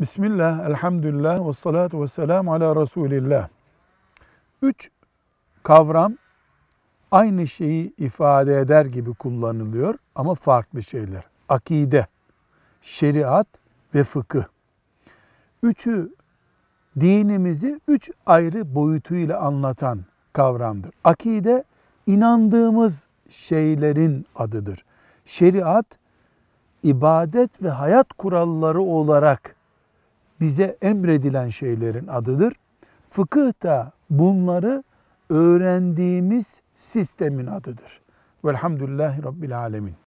Bismillah, elhamdülillah ve salatu ve selamu ala Resulillah. Üç kavram aynı şeyi ifade eder gibi kullanılıyor ama farklı şeyler. Akide, şeriat ve fıkıh. Üçü dinimizi üç ayrı boyutuyla anlatan kavramdır. Akide inandığımız şeylerin adıdır. Şeriat ibadet ve hayat kuralları olarak bize emredilen şeylerin adıdır. Fıkıh da bunları öğrendiğimiz sistemin adıdır. Velhamdülillahi Rabbil Alemin.